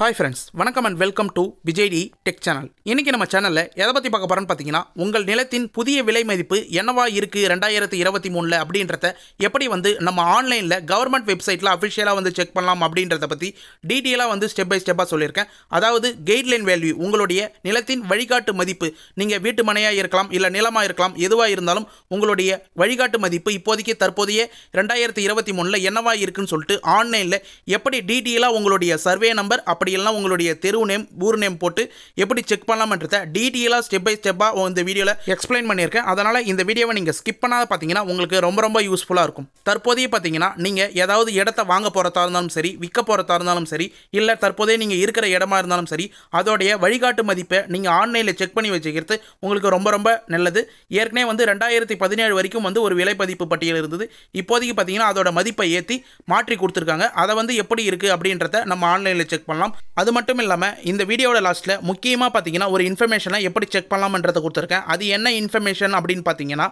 hi friends வணக்கம் and welcome to VijayD tech channel இன்றைக்கி நம்ம சேனலில் எதை பற்றி பார்க்க போகிறோம்னு பார்த்தீங்கன்னா உங்கள் நிலத்தின் புதிய விலை மதிப்பு என்னவா இருக்குது ரெண்டாயிரத்தி இருபத்தி மூணில் அப்படின்றத எப்படி வந்து நம்ம ஆன்லைனில் கவர்மெண்ட் வெப்சைட்டில் அஃபிஷியலாக வந்து செக் பண்ணலாம் அப்படின்றத பற்றி டீட்டெயிலாக வந்து ஸ்டெப் பை ஸ்டெப்பாக சொல்லியிருக்கேன் அதாவது கைட்லைன் வேல்யூ உங்களுடைய நிலத்தின் வழிகாட்டு மதிப்பு நீங்கள் வீட்டு மனையாக இருக்கலாம் இல்லை நிலமாக இருக்கலாம் எதுவாக இருந்தாலும் உங்களுடைய வழிகாட்டு மதிப்பு இப்போதைக்கு தற்போதைய ரெண்டாயிரத்தி இருபத்தி மூணில் என்னவாக இருக்குன்னு சொல்லிட்டு ஆன்லைனில் எப்படி டீட்டெயிலாக உங்களுடைய சர்வே நம்பர் அப்படி உங்களுடைய தெரு நேம் ஊர் நேம் போட்டு எப்படி செக் பண்ணலாம்ன்றத டீட்டெயிலாக ஸ்டெப் பை ஸ்டெப்பாக இந்த வீடியோவில் எக்ஸ்பிளைன் பண்ணியிருக்கேன் அதனால் இந்த வீடியோவை நீங்கள் ஸ்கிப் பண்ணாத பார்த்தீங்கன்னா உங்களுக்கு ரொம்ப ரொம்ப யூஸ்ஃபுல்லாக இருக்கும் தற்போதைய பார்த்தீங்கன்னா நீங்கள் ஏதாவது இடத்த வாங்க போகிறதா இருந்தாலும் சரி விற்க போகிறதா இருந்தாலும் சரி இல்லை தற்போதைய நீங்கள் இருக்கிற இடமா இருந்தாலும் சரி அதோடைய வழிகாட்டு மதிப்பை நீங்கள் ஆன்லைனில் செக் பண்ணி வச்சுக்கிறது உங்களுக்கு ரொம்ப ரொம்ப நல்லது ஏற்கனவே வந்து ரெண்டாயிரத்தி பதினேழு வரைக்கும் வந்து ஒரு விலைப்பதிப்பு பட்டியல் இருந்தது இப்போதைக்கு பார்த்தீங்கன்னா அதோட மதிப்பை ஏற்றி மாற்றி கொடுத்துருக்காங்க அதை வந்து எப்படி இருக்குது அப்படின்றத நம்ம ஆன்லைனில் செக் பண்ணலாம் அது மட்டும் இல்லாமல் இந்த வீடியோட லாஸ்ட்டில் முக்கியமாக பார்த்தீங்கன்னா ஒரு இன்ஃபர்மேஷனை எப்படி செக் பண்ணலாம்ன்றதை கொடுத்துருக்கேன் அது என்ன இன்ஃபர்மேஷன் அப்படின்னு பார்த்தீங்கன்னா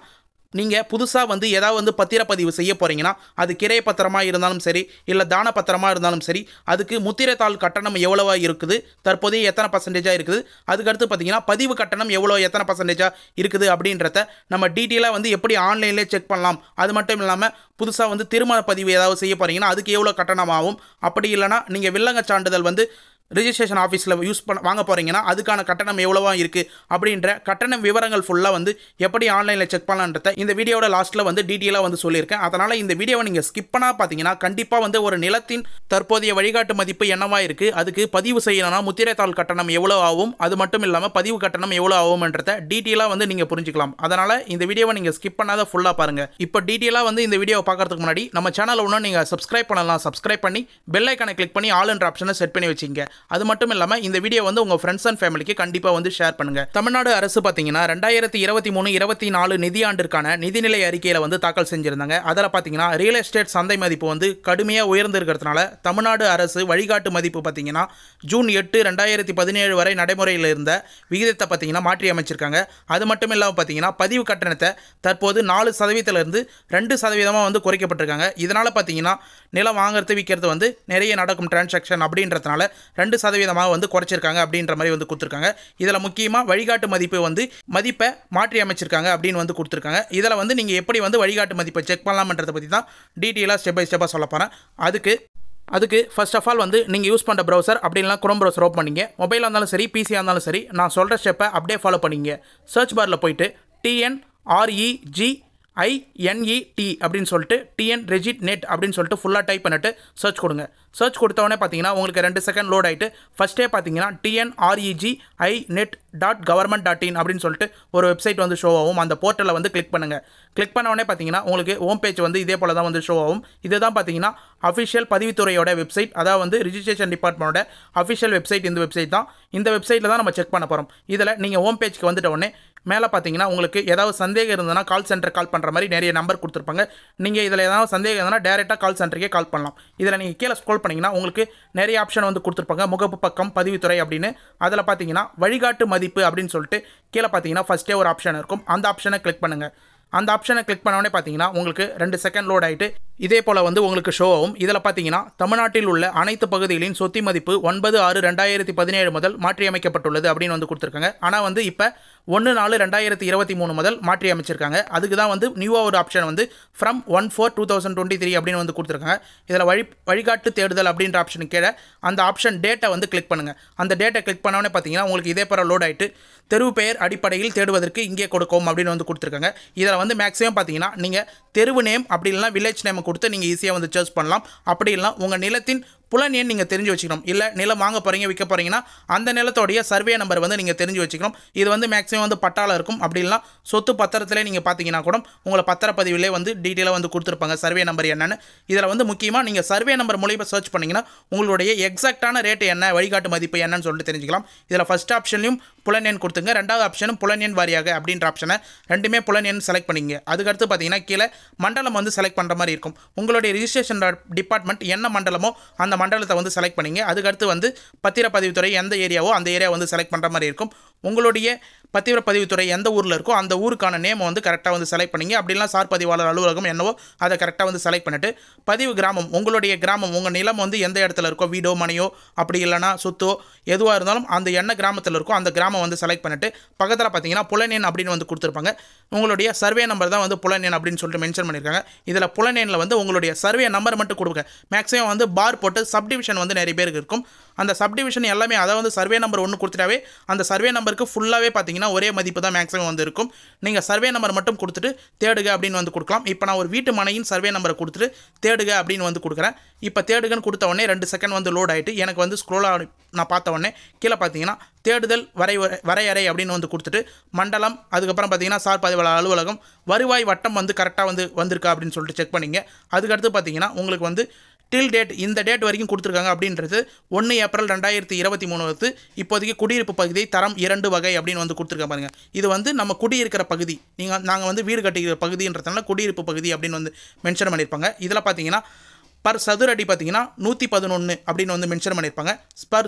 நீங்கள் புதுசாக வந்து ஏதாவது வந்து பத்திரப்பதிவு செய்ய போகிறீங்கன்னா அது கிரை பத்திரமாக இருந்தாலும் சரி இல்லை தான பத்திரமாக இருந்தாலும் சரி அதுக்கு முத்திரைத்தாள் கட்டணம் எவ்வளோவா இருக்குது தற்போதைய எத்தனை பர்சன்டேஜாக இருக்குது அதுக்கடுத்து பார்த்தீங்கன்னா பதிவு கட்டணம் எவ்வளோ எத்தனை பர்சன்டேஜாக இருக்குது அப்படின்றத நம்ம டீட்டெயிலாக வந்து எப்படி ஆன்லைனில் செக் பண்ணலாம் அது மட்டும் இல்லாமல் புதுசாக வந்து திருமண பதிவு ஏதாவது செய்ய போகிறீங்கன்னா அதுக்கு எவ்வளோ கட்டணமாகும் அப்படி இல்லைனா நீங்கள் வில்லங்க சான்றிதழ் வந்து ரிஜிஸ்ட்ரேஷன் ஆஃபீஸில் யூஸ் பண்ண வாங்க போகிறீங்கன்னா அதுக்கான கட்டணம் எவ்வளோவா இருக்குது அப்படின்ற கட்டணம் விவரங்கள் ஃபுல்லாக வந்து எப்படி ஆன்லைனில் செக் பண்ணலான்றத இந்த வீடியோட லாஸ்ட்டில் வந்து டீட்டெயிலாக வந்து சொல்லியிருக்கேன் அதனால் இந்த வீடியோவை நீங்கள் ஸ்கிப் பண்ணால் பார்த்தீங்கன்னா கண்டிப்பாக வந்து ஒரு நிலத்தின் தற்போதைய வழிகாட்டு மதிப்பு என்னவாக இருக்குது அதுக்கு பதிவு செய்யணும்னா முத்திரைத்தாள் கட்டணம் எவ்வளோ ஆகும் அது மட்டும் இல்லாமல் பதிவு கட்டணம் எவ்வளோ ஆகும்ன்றத டீட்டெயிலாக வந்து நீங்கள் புரிஞ்சுக்கலாம் அதனால் இந்த வீடியோவை நீங்கள் ஸ்கிப் பண்ணாத ஃபுல்லாக பாருங்கள் இப்போ டீட்டெயிலாக வந்து இந்த வீடியோவை பார்க்கறதுக்கு முன்னாடி நம்ம சேனலில் ஒன்றும் நீங்கள் சப்ஸ்கிரைப் பண்ணலாம் சப்ஸ்கிரைப் பண்ணி பெல்லைக்கானை கிளிக் பண்ணி ஆளுன்ற ஆப்ஷனை செட் பண்ணி வச்சுங்க அது மட்டும் இல்லாமல் இந்த வீடியோ வந்து உங்கள் ஃப்ரெண்ட்ஸ் அண்ட் ஃபேமிலிக்கு கண்டிப்பாக வந்து ஷேர் பண்ணுங்கள் தமிழ்நாடு அரசு பார்த்தீங்கன்னா ரெண்டாயிரத்தி இருபத்தி மூணு இருபத்தி நாலு நிதியாண்டிற்கான நிதிநிலை அறிக்கையில் வந்து தாக்கல் செஞ்சுருந்தாங்க அதில் பார்த்தீங்கன்னா ரியல் எஸ்டேட் சந்தை மதிப்பு வந்து கடுமையாக உயர்ந்திருக்கிறதுனால தமிழ்நாடு அரசு வழிகாட்டு மதிப்பு பார்த்தீங்கன்னா ஜூன் எட்டு ரெண்டாயிரத்தி பதினேழு வரை நடைமுறையில் இருந்த விகிதத்தை பார்த்தீங்கன்னா மாற்றி அமைச்சிருக்காங்க அது மட்டும் இல்லாமல் பார்த்தீங்கன்னா பதிவு கட்டணத்தை தற்போது நாலு சதவீதத்திலிருந்து ரெண்டு சதவீதமாக வந்து குறைக்கப்பட்டிருக்காங்க இதனால் பார்த்தீங்கன்னா நிலம் வாங்குறது விற்கிறது வந்து நிறைய நடக்கும் டிரான்சாக்ஷன் அப்படின்றதுனால ரெண்டு ரெண்டு சதவீதமாக வந்து குறைச்சிருக்காங்க அப்படின்ற மாதிரி வந்து கொடுத்துருக்காங்க இதில் முக்கியமாக வழிகாட்டு மதிப்பு வந்து மதிப்பை மாற்றி அமைச்சிருக்காங்க அப்படின்னு வந்து கொடுத்துருக்காங்க இதில் வந்து நீங்கள் எப்படி வந்து வழிகாட்டு மதிப்பை செக் பண்ணலாம்ன்றதை பற்றி தான் டீட்டெயிலாக ஸ்டெப் பை ஸ்டெப்பாக சொல்ல போகிறேன் அதுக்கு அதுக்கு ஃபஸ்ட் ஆஃப் ஆல் வந்து நீங்கள் யூஸ் பண்ணுற ப்ரௌசர் அப்படின்லாம் குரோம் ப்ரௌசர் ஓப்பன் பண்ணிங்க மொபைலாக இருந்தாலும் சரி பிசியாக இருந்தாலும் சரி நான் சொல்கிற ஸ்டெப்பை அப்படியே ஃபாலோ பண்ணிங்க சர்ச் பாரில் போயிட்டு டிஎன்ஆர்இஜி ஐஎன்இடி e அப்படின்னு சொல்லிட்டு டிஎன் ரெஜிட் நெட் அப்படின்னு சொல்லிட்டு ஃபுல்லாக டைப் பண்ணிட்டு சர்ச் கொடுங்க சர்ச் கொடுத்தவொடனே பார்த்தீங்கன்னா உங்களுக்கு ரெண்டு செகண்ட் லோட் ஆகிட்டு ஃபஸ்ட்டே பார்த்தீங்கன்னா TNREG I net dot government dot in அப்படின்னு சொல்லிட்டு ஒரு வெப்சைட் வந்து ஷோ ஆகும் அந்த போர்ட்டலில் வந்து கிளிக் பண்ணுங்கள் கிளிக் பண்ணவொடனே பார்த்தீங்கன்னா உங்களுக்கு ஹோம் பேஜ் வந்து இதே போல் தான் வந்து ஷோ ஆகும் தான் பார்த்தீங்கன்னா அஃபிஷியல் பதிவுத்துறையோட வெப்சைட் அதாவது வந்து ரிஜிஸ்ட்ரேஷன் டிபார்ட்மெண்ட்டோட அஃபிஷியல் வெப்சைட் இந்த வெப்சைட் தான் இந்த வெப்சைட்டில் தான் நம்ம செக் பண்ண போகிறோம் இதில் நீங்கள் ஹோம் பேஜ்க்கு வந்துட்ட உடனே மேலே பார்த்தீங்கன்னா உங்களுக்கு ஏதாவது சந்தேகம் இருந்ததுன்னா கால் சென்டர் கால் பண்ணுற மாதிரி நிறைய நம்பர் கொடுத்துருப்பாங்க நீங்கள் இதில் ஏதாவது சந்தேகம் இருந்ததுன்னா டேரெக்டாக கால் சென்டருக்கே கால் பண்ணலாம் இதில் நீங்கள் கீழே ஸ்கோல் பண்ணிங்கன்னா உங்களுக்கு நிறைய ஆப்ஷன் வந்து கொடுத்துருப்பாங்க முகப்பு பக்கம் பதிவுத்துறை அப்படின்னு அதில் பார்த்தீங்கன்னா வழிகாட்டு மதிப்பு அப்படின்னு சொல்லிட்டு கீழே பார்த்தீங்கன்னா ஃபஸ்ட்டே ஒரு ஆப்ஷன் இருக்கும் அந்த ஆப்ஷனை கிளிக் பண்ணுங்கள் அந்த ஆப்ஷனை கிளிக் பண்ணோடனே பார்த்தீங்கன்னா உங்களுக்கு ரெண்டு செகண்ட் லோட் ஆகிட்டு இதே போல் வந்து உங்களுக்கு ஷோ ஆகும் இதில் பார்த்தீங்கன்னா தமிழ்நாட்டில் உள்ள அனைத்து பகுதிகளின் சொத்தி மதிப்பு ஒன்பது ஆறு ரெண்டாயிரத்தி பதினேழு முதல் மாற்றியமைக்கப்பட்டுள்ளது அப்படின்னு வந்து கொடுத்துருக்காங்க ஆனால் வந்து இப்போ ஒன்று நாலு ரெண்டாயிரத்தி இருபத்தி மூணு முதல் மாற்றி அமைச்சிருக்காங்க அதுக்கு தான் வந்து நியூவாக ஒரு ஆப்ஷன் வந்து from one four two thousand twenty three அப்படின்னு வந்து கொடுத்துருக்காங்க இதில் வழி வழிகாட்டு தேடுதல் அப்படின்ற ஆப்ஷனுக்கு கீழே அந்த ஆப்ஷன் டேட்டை வந்து கிளிக் பண்ணுங்கள் அந்த டேட்டை கிளிக் பண்ணோடனே பார்த்தீங்கன்னா உங்களுக்கு இதே போல் லோட் ஆகிட்டு தெருவு பெயர் அடிப்படையில் தேடுவதற்கு இங்கே கொடுக்கும் அப்படின்னு வந்து கொடுத்துருக்காங்க இதில் வந்து மேக்ஸிமம் பார்த்தீங்கன்னா நீங்கள் தெருவு நேம் அப்படி இல்லைனா வில்லேஜ் நேம் கொடுத்து நீங்கள் ஈஸியாக வந்து சர்ச் பண்ணலாம் அப்படி இல்லைனா உங்கள் நிலத்தின் புலன் எண் நீங்கள் தெரிஞ்சு வச்சுக்கணும் இல்லை நிலம் வாங்க போகிறீங்க விற்க போகிறீங்கன்னா அந்த நிலத்தோடைய சர்வே நம்பர் வந்து நீங்கள் தெரிஞ்சு வச்சுக்கணும் இது வந்து மேக்ஸிமம் வந்து பட்டாளம் இருக்கும் அப்படின்லாம் சொத்து பத்திரத்திலே நீங்கள் பார்த்தீங்கன்னா கூட உங்களை பத்திரப்பதிவிலே வந்து டீட்டெயிலாக வந்து கொடுத்துருப்பாங்க சர்வே நம்பர் என்னென்னு இதில் வந்து முக்கியமாக நீங்கள் சர்வே நம்பர் மூலியமாக சர்ச் பண்ணிங்கன்னா உங்களுடைய எக்ஸாக்டான ரேட்டு என்ன வழிகாட்டு மதிப்பு என்னன்னு சொல்லிட்டு தெரிஞ்சுக்கலாம் இதில் ஃபஸ்ட் ஆப்ஷன்லையும் புலன் எண் கொடுத்துங்க ரெண்டாவது ஆப்ஷனும் புலன் எண் வாரியாக அப்படின்ற ஆப்ஷனை ரெண்டுமே புலன் எண் செலக்ட் பண்ணிங்க அதுக்கடுத்து பார்த்தீங்கன்னா கீழே மண்டலம் வந்து செலக்ட் பண்ணுற மாதிரி இருக்கும் உங்களுடைய ரிஜிஸ்ட்ரேஷன் டிபார்ட்மெண்ட் என்ன மண்டலமோ அந்த மண்டலத்தை வந்து செலக்ட் பண்ணிங்க அதுக்கடுத்து வந்து பத்திரப்பதிவுத்துறை எந்த ஏரியாவோ அந்த ஏரியா வந்து செலக்ட் பண்ணுற மாதிரி இருக்கும் உங்களுடைய பத்திரப்பதிவுத்துறை எந்த ஊரில் இருக்கோ அந்த ஊருக்கான நேமை வந்து கரெக்டாக வந்து செலக்ட் பண்ணிங்க அப்படிலாம் சார் பதிவாளர் அலுவலகம் என்னவோ அதை கரெக்டாக வந்து செலக்ட் பண்ணிட்டு பதிவு கிராமம் உங்களுடைய கிராமம் உங்கள் நிலம் வந்து எந்த இடத்துல இருக்கோ வீடோ மனையோ அப்படி இல்லைனா சொத்தோ எதுவாக இருந்தாலும் அந்த என்ன கிராமத்தில் இருக்கோ அந்த கிராமம் வந்து செலக்ட் பண்ணிவிட்டு பக்கத்தில் பார்த்தீங்கன்னா புலனேன் அப்படின்னு வந்து கொடுத்துருப்பாங்க உங்களுடைய சர்வே நம்பர் தான் வந்து புலனேன் அப்படின்னு சொல்லிட்டு மென்ஷன் பண்ணியிருக்காங்க இதில் புலனேனில் வந்து உங்களுடைய சர்வே நம்பர் மட்டும் கொடுங்க மேக்ஸிமம் வந்து பார் போட்டு சப்டிவிஷன் வந்து நிறைய பேருக்கு இருக்கும் அந்த சப்டிவிஷன் எல்லாமே அதை வந்து சர்வே நம்பர் ஒன்று கொடுத்துட்டாவே அந்த சர்வே நம்பருக்கு ஃபுல்லாகவே பார்த்தீங்கன்னா ஒரே மதிப்பு தான் மேக்ஸிமம் வந்து இருக்கும் நீங்கள் சர்வே நம்பர் மட்டும் கொடுத்துட்டு தேடுக அப்படின்னு வந்து கொடுக்கலாம் இப்போ நான் ஒரு வீட்டு மனையின் சர்வே நம்பரை கொடுத்துட்டு தேடுக அப்படின்னு வந்து கொடுக்குறேன் இப்போ தேடுகன்னு கொடுத்த உடனே ரெண்டு செகண்ட் வந்து லோட் ஆகிட்டு எனக்கு வந்து ஸ்க்ரோலாக நான் பார்த்த உடனே கீழே பார்த்தீங்கன்னா தேடுதல் வரை வரையறை அப்படின்னு வந்து கொடுத்துட்டு மண்டலம் அதுக்கப்புறம் பார்த்தீங்கன்னா சார் பதிவாளர் அலுவலகம் வருவாய் வட்டம் வந்து கரெக்டாக வந்து வந்திருக்கா அப்படின்னு சொல்லிட்டு செக் பண்ணிங்க அதுக்கடுத்து பார்த்தீங்கன்னா உங்களுக்கு வந்து டில் டேட் இந்த டேட் வரைக்கும் கொடுத்துருக்காங்க அப்படின்றது ஒன்று ஏப்ரல் ரெண்டாயிரத்தி இருபத்தி மூணு வந்து இப்போதைக்கு குடியிருப்பு பகுதி தரம் இரண்டு வகை அப்படின்னு வந்து கொடுத்துருக்காங்க பாருங்கள் இது வந்து நம்ம குடியிருக்கிற பகுதி நீங்கள் நாங்கள் வந்து வீடு கட்டிக்கிற பகுதின்றதுனால குடியிருப்பு பகுதி அப்படின்னு வந்து மென்ஷன் பண்ணியிருப்பாங்க இதில் பார்த்தீங்கன்னா பர் சதுர அடி பார்த்தீங்கன்னா நூற்றி பதினொன்று அப்படின்னு வந்து மென்ஷன் பண்ணியிருப்பாங்க பர்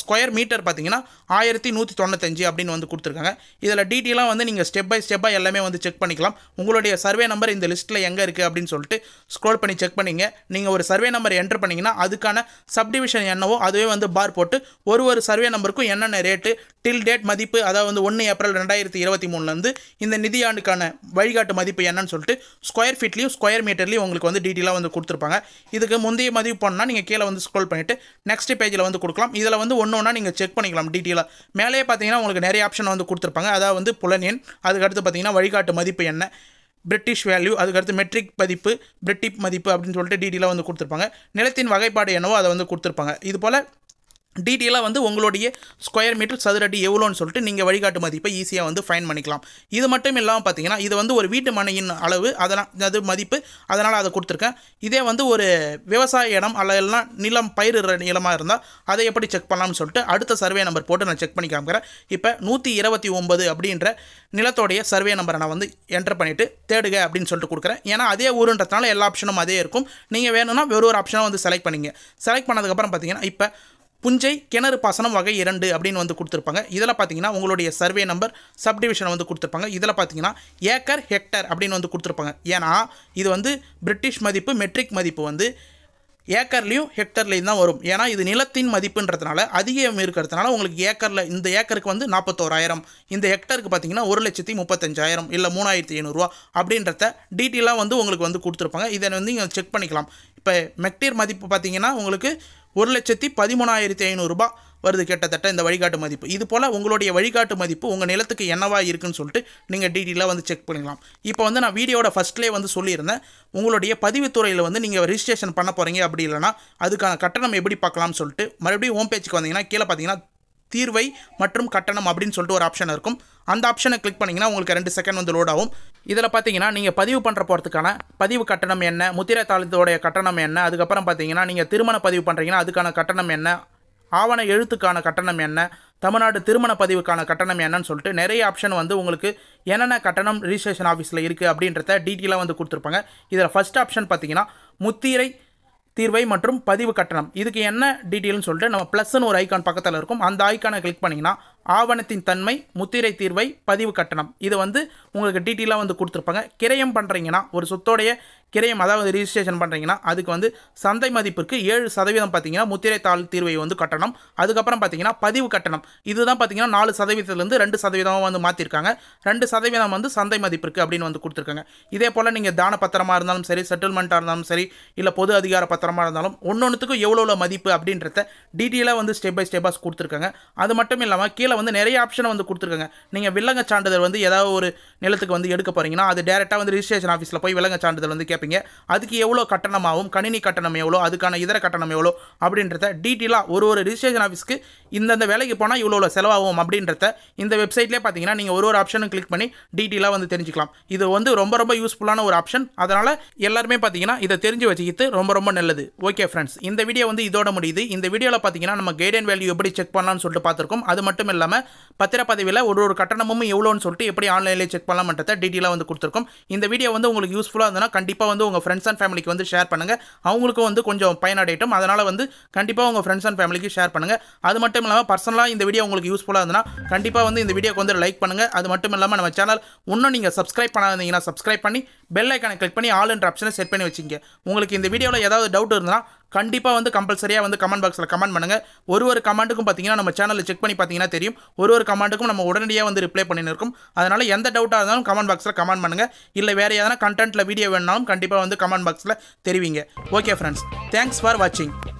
ஸ்கொயர் மீட்டர் பார்த்தீங்கன்னா ஆயிரத்தி நூற்றி தொண்ணூத்தஞ்சு அப்படின்னு வந்து கொடுத்துருக்காங்க இதில் டீட்டெயிலாக வந்து நீங்கள் ஸ்டெப் பை ஸ்டெப்பாக எல்லாமே வந்து செக் பண்ணிக்கலாம் உங்களுடைய சர்வே நம்பர் இந்த லிஸ்ட்டில் எங்கே இருக்குது அப்படின்னு சொல்லிட்டு ஸ்க்ரோல் பண்ணி செக் பண்ணிங்க நீங்கள் ஒரு சர்வே நம்பர் என்ட்ரு பண்ணிங்கன்னா அதுக்கான சப்டிவிஷன் என்னவோ அதுவே வந்து பார் போட்டு ஒரு ஒரு சர்வே நம்பருக்கும் என்னென்ன ரேட்டு டில் டேட் மதிப்பு அதாவது வந்து ஒன்று ஏப்ரல் ரெண்டாயிரத்தி இருபத்தி மூணுலேருந்து இந்த நிதியாண்டுக்கான வழிகாட்டு மதிப்பு என்னன்னு சொல்லிட்டு ஸ்கொயர் ஃபீட்லேயும் ஸ்கொயர் மீட்டர்லேயும் உங்களுக்கு வந்து டீட்டெயிலாக வந்து கொடுத்துருப்பாங்க இதுக்கு முந்தைய மதிப்பு பண்ணால் நீங்கள் கீழே வந்து ஸ்க்ரோல் பண்ணிவிட்டு நெக்ஸ்ட் பேஜில் வந்து கொடுக்கலாம் இதில் வந்து ஒன்று ஒன்றா நீங்கள் செக் பண்ணிக்கலாம் டீட்டெயிலாக மேலேயே பார்த்தீங்கன்னா உங்களுக்கு நிறைய ஆப்ஷன் வந்து கொடுத்துருப்பாங்க அதாவது வந்து புலனியன் அதுக்கடுத்து பார்த்தீங்கன்னா வழிகாட்டு மதிப்பு என்ன பிரிட்டிஷ் வேல்யூ அதுக்கடுத்து மெட்ரிக் மதிப்பு பிரிட்டிப் மதிப்பு அப்படின்னு சொல்லிட்டு டீட்டெயிலாக வந்து கொடுத்துருப்பாங்க நிலத்தின் வகைப்பாடு என்னவோ அதை வந்து கொடுத்துருப்பாங்க இது போல் டீட்டெயிலாக வந்து உங்களுடைய ஸ்கொயர் மீட்டர் சதுரடி எவ்வளோன்னு சொல்லிட்டு நீங்கள் வழிகாட்டு மதிப்பை ஈஸியாக வந்து ஃபைன் பண்ணிக்கலாம் இது மட்டும் இல்லாமல் பார்த்தீங்கன்னா இது வந்து ஒரு வீட்டு மனையின் அளவு அதனால் அது மதிப்பு அதனால் அதை கொடுத்துருக்கேன் இதே வந்து ஒரு விவசாய இடம் அல்ல நிலம் பயிர் நிலமாக இருந்தால் அதை எப்படி செக் பண்ணலாம்னு சொல்லிட்டு அடுத்த சர்வே நம்பர் போட்டு நான் செக் பண்ணி காமிக்கிறேன் இப்போ நூற்றி இருபத்தி ஒம்பது அப்படின்ற நிலத்தோடைய சர்வே நம்பரை நான் வந்து என்டர் பண்ணிவிட்டு தேடுக அப்படின்னு சொல்லிட்டு கொடுக்குறேன் ஏன்னா அதே ஊருன்றதுனால எல்லா ஆப்ஷனும் அதே இருக்கும் நீங்கள் வேணும்னா வெறும் ஒரு ஆப்ஷனாக வந்து செலக்ட் பண்ணிங்க செலக்ட் பண்ணதுக்கப்புறம் பார்த்தீங்கன்னா இப்போ புஞ்சை கிணறு பாசனம் வகை இரண்டு அப்படின்னு வந்து கொடுத்துருப்பாங்க இதில் பார்த்தீங்கன்னா உங்களுடைய சர்வே நம்பர் சப்டிவிஷனை வந்து கொடுத்துருப்பாங்க இதில் பார்த்தீங்கன்னா ஏக்கர் ஹெக்டர் அப்படின்னு வந்து கொடுத்துருப்பாங்க ஏன்னா இது வந்து பிரிட்டிஷ் மதிப்பு மெட்ரிக் மதிப்பு வந்து ஏக்கர்லேயும் ஹெக்டர்லேயும் தான் வரும் ஏன்னா இது நிலத்தின் மதிப்புன்றதுனால அதிகம் இருக்கிறதுனால உங்களுக்கு ஏக்கரில் இந்த ஏக்கருக்கு வந்து நாற்பத்தோராயிரம் இந்த ஹெக்டருக்கு பார்த்தீங்கன்னா ஒரு லட்சத்தி முப்பத்தஞ்சாயிரம் இல்லை மூணாயிரத்தி ஐநூறுரூவா அப்படின்றத டீட்டெயிலாக வந்து உங்களுக்கு வந்து கொடுத்துருப்பாங்க இதை வந்து நீங்கள் செக் பண்ணிக்கலாம் இப்போ மெக்டீர் மதிப்பு பார்த்தீங்கன்னா உங்களுக்கு ஒரு லட்சத்தி பதிமூணாயிரத்தி ஐநூறுரூபா வருது கிட்டத்தட்ட இந்த வழிகாட்டு மதிப்பு இது போல் உங்களுடைய வழிகாட்டு மதிப்பு உங்கள் நிலத்துக்கு என்னவாக இருக்குன்னு சொல்லிட்டு நீங்கள் டீட்டெயிலாக வந்து செக் பண்ணிக்கலாம் இப்போ வந்து நான் வீடியோட ஃபஸ்ட்லேயே வந்து சொல்லியிருந்தேன் உங்களுடைய பதிவுத்துறையில் வந்து நீங்கள் ரிஜிஸ்ட்ரேஷன் பண்ண போகிறீங்க அப்படி இல்லைனா அதுக்கான கட்டணம் எப்படி பார்க்கலாம்னு சொல்லிட்டு மறுபடியும் ஹோம் பேஜுக்கு வந்தீங்கன்னா கீழே பார்த்தீங்கன்னா தீர்வை மற்றும் கட்டணம் அப்படின்னு சொல்லிட்டு ஒரு ஆப்ஷன் இருக்கும் அந்த ஆப்ஷனை கிளிக் பண்ணிங்கன்னா உங்களுக்கு ரெண்டு செகண்ட் வந்து லோட் ஆகும் இதில் பார்த்தீங்கன்னா நீங்கள் பதிவு பண்ணுற போகிறதுக்கான பதிவு கட்டணம் என்ன முத்திரை தாளத்தோடைய கட்டணம் என்ன அதுக்கப்புறம் பார்த்தீங்கன்னா நீங்கள் திருமண பதிவு பண்ணுறீங்கன்னா அதுக்கான கட்டணம் என்ன ஆவண எழுத்துக்கான கட்டணம் என்ன தமிழ்நாடு திருமண பதிவுக்கான கட்டணம் என்னன்னு சொல்லிட்டு நிறைய ஆப்ஷன் வந்து உங்களுக்கு என்னென்ன கட்டணம் ரிஜிஸ்ட்ரேஷன் ஆஃபீஸில் இருக்குது அப்படின்றத டீட்டெயிலாக வந்து கொடுத்துருப்பாங்க இதில் ஃபஸ்ட் ஆப்ஷன் பார்த்தீங்கன்னா முத்திரை தீர்வை மற்றும் பதிவு கட்டணம் இதுக்கு என்ன டீட்டெயில்னு சொல்லிட்டு நம்ம ப்ளஸ்ன்னு ஒரு ஐக்கான் பக்கத்தில் இருக்கும் அந்த ஐக்கானை கிளிக் பண்ணிங்கன்னா ஆவணத்தின் தன்மை முத்திரை தீர்வை பதிவு கட்டணம் இது வந்து உங்களுக்கு டீட்டெயிலாக வந்து கொடுத்துருப்பாங்க கிரயம் பண்ணுறீங்கன்னா ஒரு சொத்தோடைய கிரயம் அதாவது ரிஜிஸ்ட்ரேஷன் பண்ணுறீங்கன்னா அதுக்கு வந்து சந்தை மதிப்பிற்கு ஏழு சதவீதம் பார்த்தீங்கன்னா முத்திரை தாள் தீர்வை வந்து கட்டணம் அதுக்கப்புறம் பார்த்தீங்கன்னா பதிவு கட்டணம் இதுதான் பார்த்தீங்கன்னா நாலு சதவீதத்துலேருந்து ரெண்டு சதவீதமாக வந்து மாற்றிருக்காங்க ரெண்டு சதவீதம் வந்து சந்தை மதிப்பிற்கு அப்படின்னு வந்து கொடுத்துருக்காங்க இதே போல் நீங்கள் தான பத்திரமாக இருந்தாலும் சரி செட்டில்மெண்ட்டாக இருந்தாலும் சரி இல்லை பொது அதிகார பத்திரமாக இருந்தாலும் ஒன்று ஒன்றுத்துக்கும் எவ்வளோ மதிப்பு அப்படின்றத டீட்டெயிலாக வந்து ஸ்டெப் பை ஸ்டெப்பாக கொடுத்துருக்காங்க அது மட்டும் இல்லாமல் கீழே கீழே வந்து நிறைய ஆப்ஷனை வந்து கொடுத்துருக்காங்க நீங்கள் வில்லங்க சான்றிதழ் வந்து ஏதாவது ஒரு நிலத்துக்கு வந்து எடுக்க போகிறீங்கன்னா அது டேரெக்டாக வந்து ரிஜிஸ்ட்ரேஷன் ஆஃபீஸில் போய் விலங்க சான்றிதழ் வந்து கேட்பீங்க அதுக்கு எவ்வளோ கட்டணமாகும் கணினி கட்டணம் எவ்வளோ அதுக்கான இதர கட்டணம் எவ்வளோ அப்படின்றத டீட்டெயிலாக ஒரு ஒரு ரிஜிஸ்ட்ரேஷன் ஆஃபீஸ்க்கு இந்தந்த வேலைக்கு போனால் இவ்வளோ இவ்வளோ செலவாகும் அப்படின்றத இந்த வெப்சைட்லேயே பார்த்தீங்கன்னா நீங்கள் ஒரு ஒரு ஆப்ஷனும் கிளிக் பண்ணி டீட்டெயிலாக வந்து தெரிஞ்சுக்கலாம் இது வந்து ரொம்ப ரொம்ப யூஸ்ஃபுல்லான ஒரு ஆப்ஷன் அதனால் எல்லாருமே பார்த்தீங்கன்னா இதை தெரிஞ்சு வச்சுக்கிட்டு ரொம்ப ரொம்ப நல்லது ஓகே ஃப்ரெண்ட்ஸ் இந்த வீடியோ வந்து இதோட முடியுது இந்த வீடியோவில் பார்த்தீங்கன்னா நம்ம கைடன் வேல்யூ எப்படி செக் பண்ணலாம்னு சொல்லிட்டு பார்த்துருக்கோம் அது மட்டும் இல்லை இல்லாமல் பத்திரப்பதிவில் ஒரு ஒரு கட்டணமும் எவ்வளோன்னு சொல்லிட்டு எப்படி ஆன்லைனில் செக் பண்ணலாம்ன்றத டீட்டெயிலாக வந்து கொடுத்துருக்கோம் இந்த வீடியோ வந்து உங்களுக்கு யூஸ்ஃபுல்லாக இருந்ததுன்னா கண்டிப்பாக வந்து உங்கள் ஃப்ரெண்ட்ஸ் அண்ட் ஃபேமிலிக்கு வந்து ஷேர் பண்ணுங்கள் அவங்களுக்கும் வந்து கொஞ்சம் பயனடையட்டும் அதனால் வந்து கண்டிப்பாக உங்கள் ஃப்ரெண்ட்ஸ் அண்ட் ஃபேமிலிக்கு ஷேர் பண்ணுங்கள் அது மட்டும் இல்லாமல் பர்சனலாக இந்த வீடியோ உங்களுக்கு யூஸ்ஃபுல்லாக இருந்ததுன்னா கண்டிப்பாக வந்து இந்த வீடியோக்கு வந்து லைக் பண்ணுங்கள் அது மட்டும் இல்லாமல் நம்ம சேனல் இன்னும் நீங்கள் சப்ஸ்கிரைப் பண்ணாதீங்கன்னா சப்ஸ்கிரைப் பண்ணி பெல் ஐக்கானை கிளிக் பண்ணி ஆல் என்ற ஆப்ஷனை செட் பண்ணி வச்சுங்க உங்களுக்கு இந்த வீடியோவில் ஏதாவது டவுட் இருந்தால் கண்டிப்பாக வந்து கம்பல்சரியாக வந்து கமெண்ட் பாக்ஸில் கமெண்ட் பண்ணுங்கள் ஒரு ஒரு கமெண்ட்டுக்கும் பார்த்தீங்கன்னா நம்ம சேனலில் செக் பண்ணி பார்த்தீங்கன்னா தெரியும் ஒரு ஒரு கமெண்ட்டுக்கும் நம்ம உடனடியாக வந்து ரிப்ளை பண்ணின்னு அதனால் எந்த டவுட்டாக இருந்தாலும் கமெண்ட் பாக்ஸில் கமெண்ட் பண்ணுங்கள் இல்லை வேறு எதனா கண்டென்ட்டில் வீடியோ வேணாலும் கண்டிப்பாக வந்து கமெண்ட் பாக்ஸில் தெரிவிங்க ஓகே ஃப்ரெண்ட்ஸ் தேங்க்ஸ் ஃபார் வாட்சிங்